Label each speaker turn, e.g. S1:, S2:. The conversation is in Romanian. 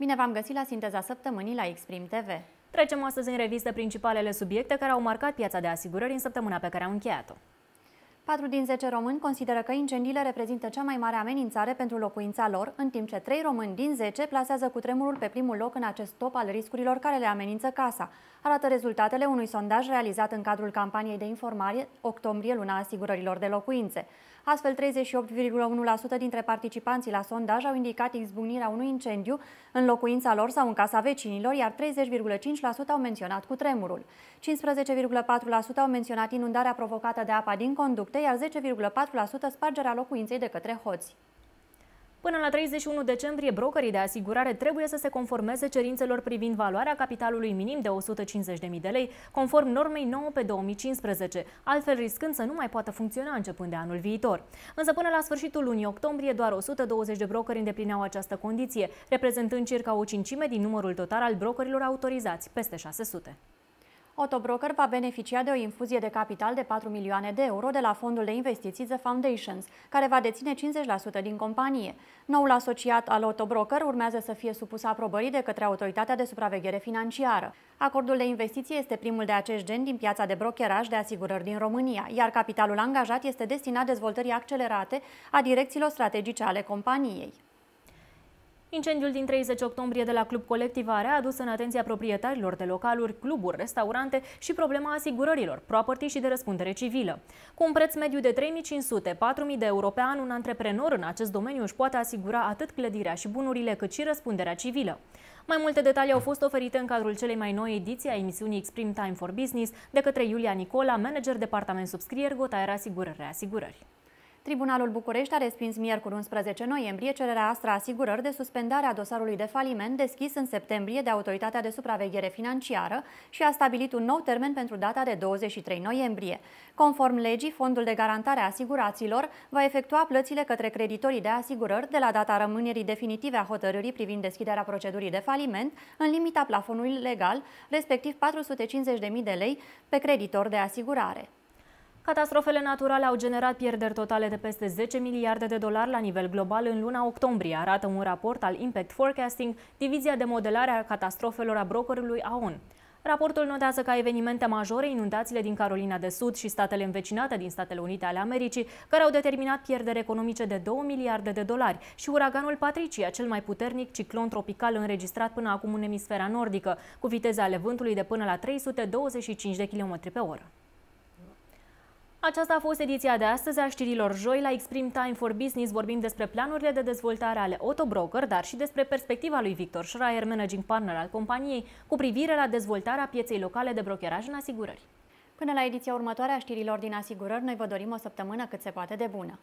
S1: Bine v-am găsit la Sinteza Săptămânii la Exprim TV. Trecem astăzi în revistă principalele subiecte care au marcat piața de asigurări în săptămâna pe care au încheiat-o.
S2: 4 din 10 români consideră că incendiile reprezintă cea mai mare amenințare pentru locuința lor, în timp ce 3 români din 10 plasează cu tremurul pe primul loc în acest top al riscurilor care le amenință casa, arată rezultatele unui sondaj realizat în cadrul campaniei de informare octombrie luna asigurărilor de locuințe. Astfel, 38,1% dintre participanții la sondaj au indicat izbucnirea unui incendiu în locuința lor sau în casa vecinilor, iar 30,5% au menționat cu tremurul. 15,4% au menționat inundarea provocată de apa din conducte, iar 10,4% spargerea locuinței de către hoți.
S1: Până la 31 decembrie, brokerii de asigurare trebuie să se conformeze cerințelor privind valoarea capitalului minim de 150.000 de lei, conform normei 9 pe 2015, altfel riscând să nu mai poată funcționa începând de anul viitor. Însă până la sfârșitul lunii octombrie, doar 120 de brokeri îndeplineau această condiție, reprezentând circa o cincime din numărul total al brokerilor autorizați, peste 600.
S2: Autobroker va beneficia de o infuzie de capital de 4 milioane de euro de la fondul de investiții The Foundations, care va deține 50% din companie. Noul asociat al Autobroker urmează să fie supus aprobării de către Autoritatea de Supraveghere Financiară. Acordul de investiție este primul de acest gen din piața de brokeraj de asigurări din România, iar capitalul angajat este destinat dezvoltării accelerate a direcțiilor strategice ale companiei. Incendiul din
S1: 30 octombrie de la Club Colectivare a adus în atenția proprietarilor de localuri, cluburi, restaurante și problema asigurărilor, property și de răspundere civilă. Cu un preț mediu de 3500-4000 de euro pe an, un antreprenor în acest domeniu își poate asigura atât clădirea și bunurile, cât și răspunderea civilă. Mai multe detalii au fost oferite în cadrul celei mai noi ediții a emisiunii Extreme Time for Business de către Iulia Nicola, manager departament subscrieri Gotaer Asigurări Asigurări.
S2: Tribunalul București a respins miercuri 11 noiembrie cererea Astra Asigurări de suspendare a dosarului de faliment deschis în septembrie de Autoritatea de Supraveghere Financiară și a stabilit un nou termen pentru data de 23 noiembrie. Conform legii, Fondul de Garantare a Asiguraților va efectua plățile către creditorii de asigurări de la data rămânerii definitive a hotărârii privind deschiderea procedurii de faliment în limita plafonului legal, respectiv 450.000 de lei pe creditor de asigurare. Catastrofele naturale au generat pierderi totale
S1: de peste 10 miliarde de dolari la nivel global în luna octombrie, arată un raport al Impact Forecasting, divizia de modelare a catastrofelor a brokerului AON. Raportul notează ca evenimente majore inundațiile din Carolina de Sud și statele învecinate din Statele Unite ale Americii, care au determinat pierderi economice de 2 miliarde de dolari și uraganul Patricia, cel mai puternic ciclon tropical înregistrat până acum în emisfera nordică, cu viteza ale vântului de până la 325 de km pe oră. Aceasta a fost ediția de astăzi a știrilor joi la Extreme Time for Business. Vorbim despre planurile de dezvoltare ale Auto Broker, dar și despre perspectiva lui Victor Schreier, managing partner al companiei, cu privire la dezvoltarea pieței locale de brokeraj
S2: în asigurări. Până la ediția următoare a știrilor din asigurări, noi vă dorim o săptămână cât se poate de bună.